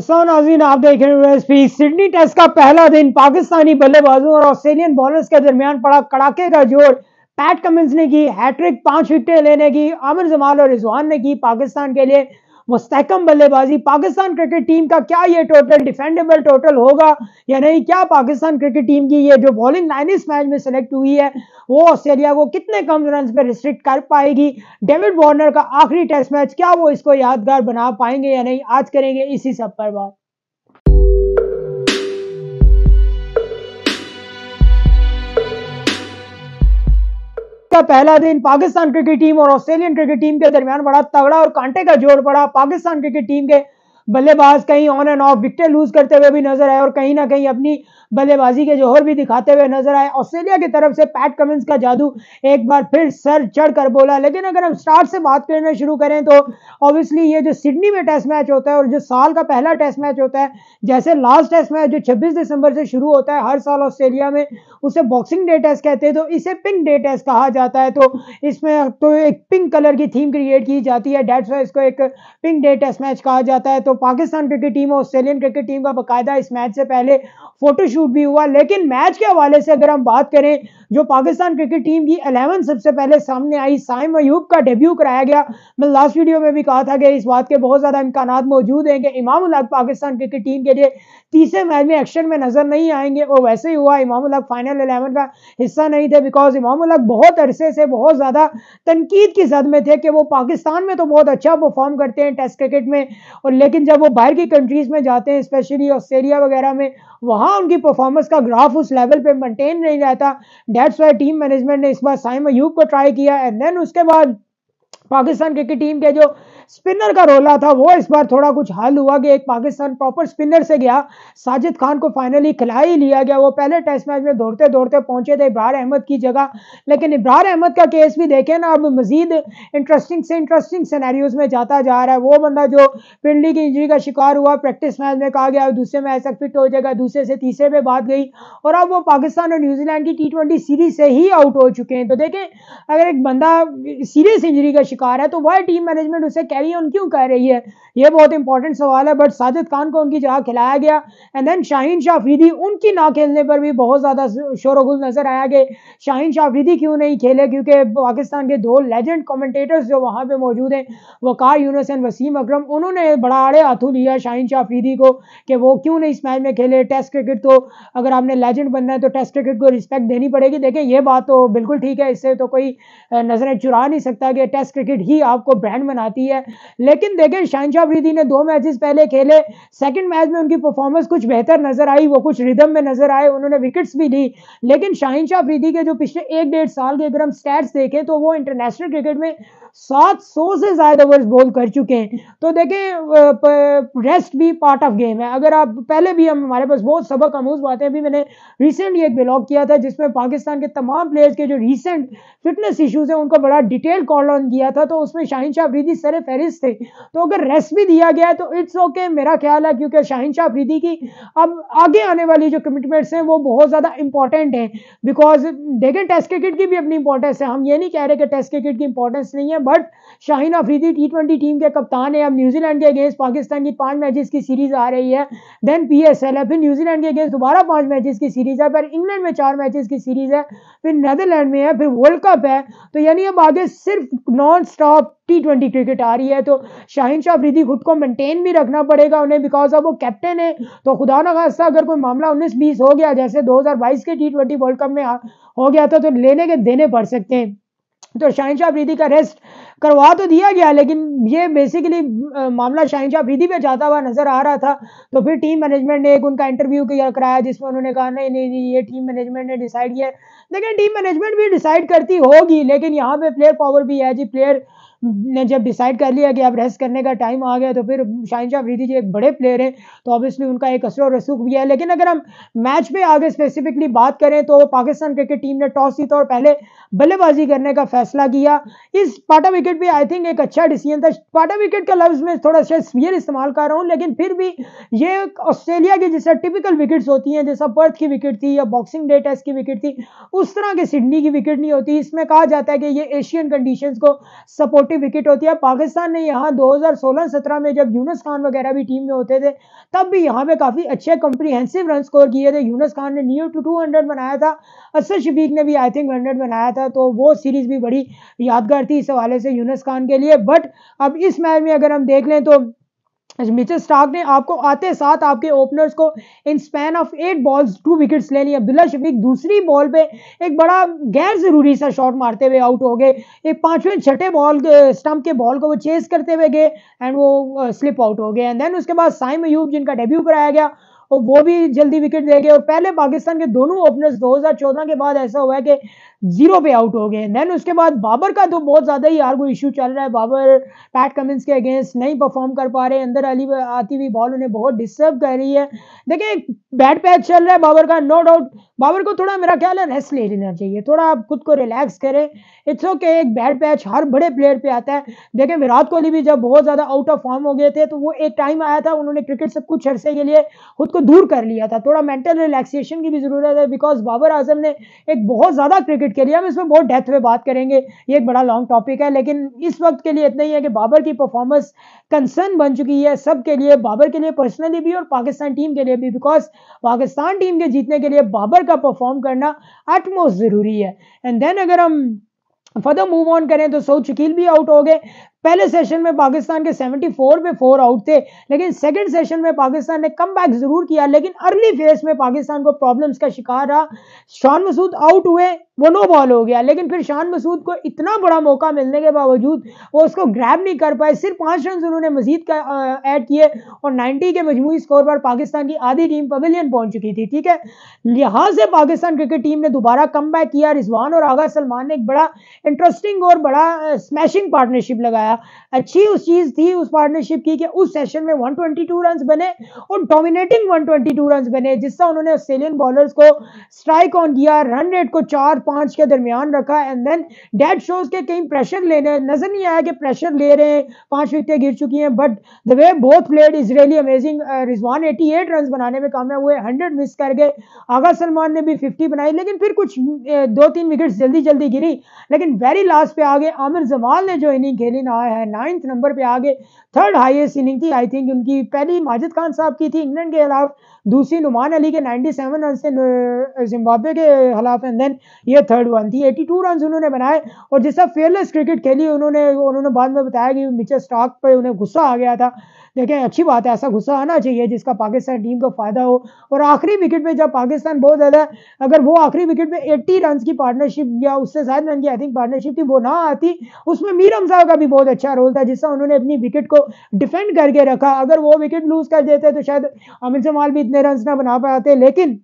नाजीन आप देख रहे हैं सिडनी टेस्ट का पहला दिन पाकिस्तानी बल्लेबाजों और ऑस्ट्रेलियन बॉलर्स के दरमियान पड़ा कड़ाके का जोर पैट कमिंस ने की हैट्रिक पांच विकेटें लेने की आमिर जमाल और रिजवान ने की पाकिस्तान के लिए मुस्तकम बल्लेबाजी पाकिस्तान क्रिकेट टीम का क्या ये टोटल डिफेंडेबल टोटल होगा या नहीं क्या पाकिस्तान क्रिकेट टीम की ये जो बॉलिंग लाइन इस मैच में सेलेक्ट हुई है वो ऑस्ट्रेलिया को कितने कम रन पर रिस्ट्रिक्ट कर पाएगी डेविड वार्नर का आखिरी टेस्ट मैच क्या वो इसको यादगार बना पाएंगे या नहीं आज करेंगे इसी सब पर बात का पहला दिन पाकिस्तान क्रिकेट टीम और ऑस्ट्रेलियन क्रिकेट टीम के दरमियान बड़ा तगड़ा और कांटे का जोड़ पड़ा पाकिस्तान क्रिकेट टीम के बल्लेबाज कहीं on and off wicket loose करते हुए भी नजर आए और कहीं ना कहीं अपनी बल्लेबाजी के जोहर भी दिखाते हुए नजर आए ऑस्ट्रेलिया की तरफ से पैट कमिंस का जादू एक बार फिर सर चढ़ कर बोला लेकिन अगर हम स्टार्ट से बात करना शुरू करें तो ऑब्वियसली ये जो सिडनी में टेस्ट मैच होता है और जो साल का पहला टेस्ट मैच होता है जैसे लास्ट टेस्ट मैच जो छब्बीस दिसंबर से शुरू होता है हर साल ऑस्ट्रेलिया में उसे बॉक्सिंग डे टेस्ट कहते हैं तो इसे पिंक डे टेस्ट कहा जाता है तो इसमें तो एक पिंक कलर की थीम क्रिएट की जाती है डेट्स इसको एक पिंक डे टेस्ट मैच कहा जाता है तो तो पाकिस्तान क्रिकेट टीम और ऑस्ट्रेलियन क्रिकेट टीम का बकायदा इस मैच से पहले फोटोशूट भी हुआ लेकिन मैच के हवाले से अगर हम बात करें जो पाकिस्तान क्रिकेट टीम की अलेवन सबसे पहले सामने आई साइम अयूब का डेब्यू कराया गया मैं लास्ट वीडियो में भी कहा था कि इस बात के बहुत ज़्यादा इम्कान मौजूद हैं कि इमाम उल पाकिस्तान क्रिकेट टीम के लिए तीसरे मैच में एक्शन में नज़र नहीं आएंगे और वैसे ही हुआ इमाम उल फाइनल अलेवन का हिस्सा नहीं थे बिकॉज इमाम उल बहुत अरसे से बहुत ज़्यादा तनकीद की जद में थे कि वो पाकिस्तान में तो बहुत अच्छा परफॉर्म करते हैं टेस्ट क्रिकेट में और लेकिन लेकिन जब वो बाहर की कंट्रीज़ में जाते हैं स्पेशली ऑस्ट्रेलिया वगैरह में वहाँ उनकी परफॉर्मेंस का ग्राफ उस लेवल पे मेंटेन नहीं रहता डेट्स वाई टीम मैनेजमेंट ने इस बार साइम अयूब को ट्राई किया एंड देन उसके बाद पाकिस्तान क्रिकेट टीम के जो स्पिनर का रोला था वो इस बार थोड़ा कुछ हल हुआ कि एक पाकिस्तान प्रॉपर स्पिनर से गया साजिद खान को फाइनली खिला ही लिया गया वो पहले टेस्ट मैच में दौड़ते दौड़ते पहुंचे थे इब्रार अहमद की जगह लेकिन इब्रार अहमद का केस भी देखे ना अब मजीद इंटरेस्टिंग से इंटरेस्टिंग सिनेरियोज में जाता जा रहा है वो बंदा जो पिंडली की इंजरी का शिकार हुआ प्रैक्टिस मैच में कहा गया दूसरे मैच तक फिट हो जाएगा दूसरे से तीसरे पे बात गई और अब वो पाकिस्तान और न्यूजीलैंड की टी सीरीज से ही आउट हो चुके हैं तो देखें अगर एक बंदा सीरियस इंजरी का शिकार है तो वह टीम मैनेजमेंट उसे कैरी ऑन क्यों कर रही है ये बहुत इंपॉर्टेंट सवाल है बट साजिद खान को उनकी जगह खिलाया गया एंड देन शाहीन शाफरीदी उनकी ना खेलने पर भी बहुत ज़्यादा शोरगुल नजर आया कि शाहीन शाफरीदी क्यों नहीं खेले क्योंकि पाकिस्तान के दो लेजेंड कमेंटेटर्स जो वहाँ पर मौजूद हैं वकार यूनस एंड वसीम अक्रम उन्होंने बड़ा आड़े हाथों लिया शाहीन शाफरीदी को कि वो क्यों नहीं इस मैच में खेले टेस्ट क्रिकेट तो अगर आपने लेजेंड बनना है तो टेस्ट क्रिकेट को रिस्पेक्ट देनी पड़ेगी देखें ये बात तो बिल्कुल ठीक है इससे तो कोई नज़रें चुरा नहीं सकता कि टेस्ट क्रिकेट ही आपको ब्रांड बनाती है लेकिन देखें शानशाह वृद्धि ने दो मैचेस पहले खेले सेकंड मैच में उनकी परफॉर्मेंस कुछ बेहतर नजर आई वो कुछ रिदम में नजर आए उन्होंने विकेट्स भी ली लेकिन शाहिशाह शाह के जो पिछले एक डेढ़ साल के अगर हम स्टैट्स देखें तो वो इंटरनेशनल क्रिकेट में 700 से ज़्यादा ओवर्स बॉल कर चुके हैं तो देखें रेस्ट भी पार्ट ऑफ गेम है अगर आप पहले भी हम हमारे पास बहुत सबक अमूज बातें अभी मैंने रिसेंटली एक ब्लॉग किया था जिसमें पाकिस्तान के तमाम प्लेयर्स के जो रिसेंट फिटनेस इश्यूज हैं उनको बड़ा डिटेल कॉल ऑन किया था तो उसमें शाहिन शाह वृद्धि सर पेरिस थे तो अगर रेस्ट भी दिया गया है तो इट्स ओके okay, मेरा ख्याल है क्योंकि शाहिन शाह अफरीदी की अब आगे आने वाली जो कमिटमेंट्स हैं वो बहुत ज़्यादा इंपॉर्टेंट हैं बिकॉज देखें टेस्ट क्रिकेट की भी अपनी इंपॉर्टेंस है हम ये नहीं कह रहे कि टेस्ट क्रिकेट की इंपॉर्टेंस नहीं है but Shaheen Afridi T twenty team के कप्तान है अब न्यूजीलैंड के अगेंस्ट पाकिस्तान की पाँच मैचेस की सीरीज़ आ रही है देन पी एस एल है फिर न्यूजीलैंड के अगेंस्ट दोबारा पाँच मैचेस की सीरीज़ है फिर इंग्लैंड में चार मैचेस की सीरीज़ है फिर नेदरलैंड में है फिर वर्ल्ड कप है तो यानी अब आगे सिर्फ non stop T twenty cricket आ रही है तो शाहिन शाह अफरीदी खुद को मेंटेन भी रखना पड़ेगा उन्हें बिकॉज ऑफ वो कैप्टन है तो खुदा ना खास्ता अगर कोई मामला उन्नीस बीस हो गया जैसे 2022 के टी ट्वेंटी वर्ल्ड कप में हो गया था तो लेने के देने पड़ सकते हैं तो शाहिन शाह अफरीदी का रेस्ट करवा तो दिया गया लेकिन ये बेसिकली मामला शाहिन शाह अफरीदी पे जाता हुआ नजर आ रहा था तो फिर टीम मैनेजमेंट ने एक उनका इंटरव्यू किया कराया जिसमें उन्होंने कहा नहीं नहीं ये टीम मैनेजमेंट ने डिसाइड किया लेकिन टीम मैनेजमेंट भी डिसाइड करती होगी लेकिन यहाँ पे प्लेयर पावर भी है जी प्लेयर ने जब डिसाइड कर लिया कि अब रेस्ट करने का टाइम आ गया तो फिर शाहिन शाह अफरीदी जी एक बड़े प्लेयर हैं तो ऑब्वियसली उनका एक असर और रसूख भी है लेकिन अगर हम मैच पे आगे स्पेसिफिकली बात करें तो पाकिस्तान क्रिकेट टीम ने टॉस जीता और पहले बल्लेबाजी करने का फैसला किया इस पाटा विकेट भी आई थिंक एक अच्छा डिसीजन था पाटा विकेट का लफ्ज़ में थोड़ा सा सीवियर इस्तेमाल कर रहा हूँ लेकिन फिर भी ये ऑस्ट्रेलिया की जैसा टिपिकल विकेट्स होती हैं जैसा पर्थ की विकेट थी या बॉक्सिंग डे टेस्ट की विकेट थी उस तरह की सिडनी की विकेट नहीं होती इसमें कहा जाता है कि ये एशियन कंडीशन को सपोर्ट छोटी विकेट होती है पाकिस्तान ने यहाँ 2016-17 में जब यूनस खान वगैरह भी टीम में होते थे तब भी यहाँ पे काफ़ी अच्छे कम्प्रीहेंसिव रन स्कोर किए थे यूनस खान ने न्यू टू टू हंड्रेड बनाया था असर शफीक ने भी आई थिंक हंड्रेड बनाया था तो वो सीरीज़ भी बड़ी यादगार थी इस हवाले से यूनस खान के लिए बट अब इस मैच में अगर हम देख लें तो मिचेल स्टार्क ने आपको आते साथ आपके ओपनर्स को in span of eight balls two wickets ले लिए अब्दुल्ला शफीक दूसरी बॉल पे एक बड़ा गैर जरूरी सा शॉट मारते हुए आउट हो गए एक पांचवें छठे बॉल स्टंप के बॉल को वो चेस करते हुए गए एंड वो स्लिप आउट हो गए एंड देन उसके बाद साई मयूब जिनका डेब्यू कराया गया वो भी जल्दी विकेट दे गए और पहले पाकिस्तान के दोनों ओपनर्स 2014 के बाद ऐसा हुआ है कि जीरो पे आउट हो गए देन उसके बाद बाबर का तो बहुत ज़्यादा ही आर्गो इशू चल रहा है बाबर पैट कमिंस के अगेंस्ट नहीं परफॉर्म कर पा रहे अंदर अली आती हुई बॉल उन्हें बहुत डिस्टर्ब कर रही है देखिए बैट पैच चल रहा है बाबर का नो डाउट बाबर को थोड़ा मेरा ख्याल है रेस्ट ले लेना चाहिए थोड़ा आप खुद को रिलैक्स करें इट्स ओके एक बैड पैच हर बड़े प्लेयर पे आता है देखें विराट कोहली भी जब बहुत ज़्यादा आउट ऑफ फॉर्म हो गए थे तो वो एक टाइम आया था उन्होंने क्रिकेट से कुछ अरसे के लिए खुद को दूर कर लिया था थोड़ा मेंटल रिलैक्सेशन की भी ज़रूरत है बिकॉज बाबर आजम ने एक बहुत ज़्यादा क्रिकेट कंप्लीट करिए हम इसमें बहुत डेथ में बात करेंगे ये एक बड़ा लॉन्ग टॉपिक है लेकिन इस वक्त के लिए इतना ही है कि बाबर की परफॉर्मेंस कंसर्न बन चुकी है सब के लिए बाबर के लिए पर्सनली भी और पाकिस्तान टीम के लिए भी बिकॉज पाकिस्तान टीम के जीतने के लिए बाबर का परफॉर्म करना एटमोस्ट ज़रूरी है एंड देन अगर हम फर्दर मूव ऑन करें तो सऊद शकील भी आउट हो गए पहले सेशन में पाकिस्तान के 74 पे फोर आउट थे लेकिन सेकेंड सेशन में पाकिस्तान ने कम बैक जरूर किया लेकिन अर्ली फेज में पाकिस्तान को प्रॉब्लम्स का शिकार रहा शान मसूद आउट हुए वो नो बॉल हो गया लेकिन फिर शान मसूद को इतना बड़ा मौका मिलने के बावजूद वो उसको ग्रैब नहीं कर पाए सिर्फ पाँच रन उन्होंने मजीद का ऐड किए और नाइन्टी के मजमू स्कोर पर पाकिस्तान की आधी टीम पवेलियन पहुंच चुकी थी ठीक है लिहाज से पाकिस्तान क्रिकेट टीम ने दोबारा कम किया रिजवान और आगा सलमान ने एक बड़ा इंटरेस्टिंग और बड़ा स्मैशिंग पार्टनरशिप लगाया आया अच्छी उस चीज थी उस पार्टनरशिप की कि उस सेशन में 122 ट्वेंटी रन बने और डोमिनेटिंग 122 ट्वेंटी रन बने जिससे उन्होंने ऑस्ट्रेलियन बॉलर्स को स्ट्राइक ऑन किया रन रेट को चार पांच के दरमियान रखा एंड देन डेड शोज के कहीं प्रेशर लेने नजर नहीं आया कि प्रेशर ले रहे हैं पांच विकटें गिर चुकी हैं but the way both played is really amazing Rizwan 88 run बनाने में कामयाब हुए हंड्रेड मिस कर गए आगा सलमान ने भी फिफ्टी बनाई लेकिन फिर कुछ uh, दो तीन विकेट जल्दी जल्दी गिरी लेकिन वेरी लास्ट पे आ गए आमिर जमाल ने जो इनिंग खेली ना रहा है नाइन्थ नंबर पे आगे थर्ड हाईएस्ट इनिंग थी आई थिंक उनकी पहली माजिद खान साहब की थी इंग्लैंड के खिलाफ दूसरी नुमान अली के 97 सेवन रन से जिम्बाब्वे के खिलाफ एंड देन ये थर्ड वन थी 82 टू रन उन्होंने बनाए और जिस तरह फेयरलेस क्रिकेट खेली उन्होंने उन्होंने बाद में बताया कि मिचर स्टॉक पर उन्हें गुस्सा आ गया था देखें अच्छी बात है ऐसा गुस्सा आना चाहिए जिसका पाकिस्तान टीम को फ़ायदा हो और आखिरी विकेट में जब पाकिस्तान बहुत ज़्यादा अगर वो आखिरी विकेट में एट्टी रन की पार्टनरशिप या उससे सात रन की आई थिंक पार्टनरशिप थी वो ना आती उसमें मीर हमजा का भी बहुत अच्छा रोल था जिससे उन्होंने अपनी विकेट को डिफेंड करके रखा अगर वो विकेट लूज़ कर देते तो शायद अमिर जमाल भी इतने रन ना बना पाते लेकिन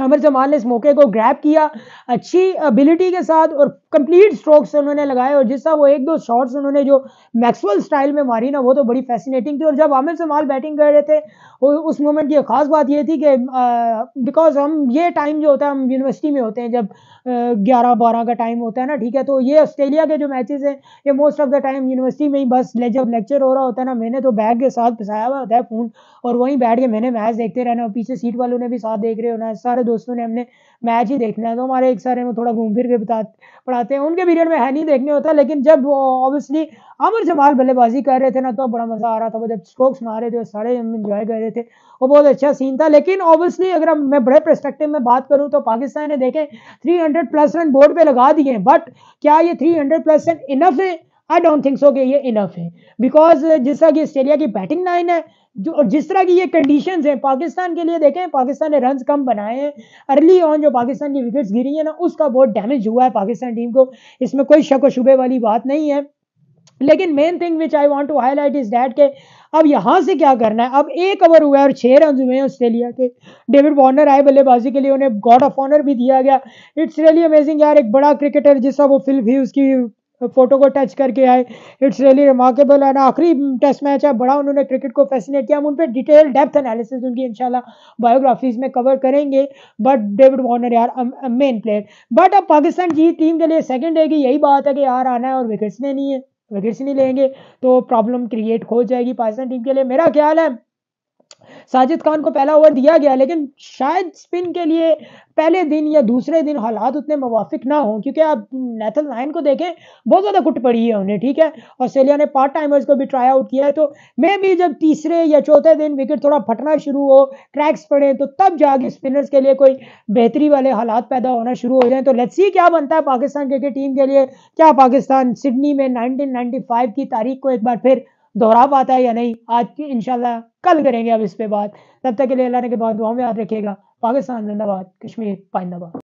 अमर जमाल ने इस मौके को ग्रैप किया अच्छी एबिलिटी के साथ और कंप्लीट स्ट्रोक्स उन्होंने लगाए और जिसका वो एक दो शॉट्स उन्होंने जो मैक्सवेल स्टाइल में मारी ना वो तो बड़ी फैसिनेटिंग थी और जब आमिर जमाल बैटिंग कर रहे थे उस मोमेंट की खास बात ये थी कि बिकॉज हम ये टाइम जो होता है हम यूनिवर्सिटी में होते हैं जब ग्यारह बारह का टाइम होता है ना ठीक है तो ये ऑस्ट्रेलिया के जो मैचेज हैं ये most of the time university में ही बस जब लेक्चर हो रहा होता है ना मैंने तो बैग के साथ फंसाया हुआ होता है फ़ोन और वहीं बैठ के मैंने मैच देखते रहना और पीछे सीट वालों ने भी साथ देख रहे होना सारे दोस्तों ने हमने मैच ही देखना है तो हमारे एक सारे में थोड़ा घूम फिर के बता पढ़ाते हैं उनके पीरियड में है नहीं देखने होता लेकिन जब ऑब्वियसली अमर जमाल बल्लेबाजी कर रहे थे ना तो बड़ा मज़ा आ रहा था वो जब स्ट्रोक्स मार रहे थे सारे हम इन्जॉय कर रहे थे वो बहुत अच्छा सीन था लेकिन ऑब्वियसली अगर मैं बड़े परस्पेक्टिव में बात करूँ तो पाकिस्तान ने देखें थ्री प्लस रन बोर्ड पर लगा दिए बट क्या ये थ्री प्लस रन इनफ है आई डोंट थिंक सो कि ये इनफ है बिकॉज जिस तरह की ऑस्ट्रेलिया की बैटिंग लाइन है जो और जिस तरह की ये कंडीशंस हैं पाकिस्तान के लिए देखें पाकिस्तान ने रन कम बनाए हैं अर्ली ऑन जो पाकिस्तान की विकेट्स गिरी है ना उसका बहुत डैमेज हुआ है पाकिस्तान टीम को इसमें कोई शक व शुबे वाली बात नहीं है लेकिन main thing which I want to highlight is that के अब यहाँ से क्या करना है अब एक ओवर हुआ है और छः रन हुए हैं ऑस्ट्रेलिया के डेविड वार्नर आए बल्लेबाजी के लिए उन्हें गॉड ऑफ ऑनर भी दिया गया इट्स रियली अमेजिंग यार एक बड़ा क्रिकेटर जिसका वो फिल्म भी उसकी फोटो को टच करके आए इट्स रियली रिमार्केबल एंड आखिरी टेस्ट मैच है बड़ा उन्होंने क्रिकेट को फैसिनेट किया हम उन पर डिटेल डेप्थ एनालिसिस उनकी इंशाल्लाह बायोग्राफीज में कवर करेंगे बट डेविड वार्नर यार मेन प्लेयर बट अब पाकिस्तान जी टीम के लिए सेकेंड है कि यही बात है कि यार आना है और विकेट्स लेनी है विकेट्स नहीं लेंगे तो प्रॉब्लम क्रिएट हो जाएगी पाकिस्तान टीम के लिए मेरा ख्याल है साजिद खान को पहला ओवर दिया गया लेकिन शायद स्पिन के लिए पहले दिन या दूसरे दिन हालात उतने मुवाफिक ना हों क्योंकि आप नेथल लाइन को देखें बहुत ज़्यादा कुट पड़ी है उन्हें ठीक है ऑस्ट्रेलिया ने पार्ट टाइमर्स को भी ट्राई आउट किया है तो मे भी जब तीसरे या चौथे दिन विकेट थोड़ा फटना शुरू हो ट्रैक्स पड़े तो तब जाके स्पिनर्स के लिए कोई बेहतरी वाले हालात पैदा होना शुरू हो जाए तो लेट्स सी क्या बनता है पाकिस्तान क्रिकेट टीम के लिए क्या पाकिस्तान सिडनी में नाइनटीन की तारीख को एक बार फिर दोहरा पाता है या नहीं आज की इनशाला कल करेंगे अब इस पे बात तब तक के लिए अल्लाह ने के बाद दुआ में याद रखिएगा पाकिस्तान जिंदाबाद कश्मीर पाइंदाबाद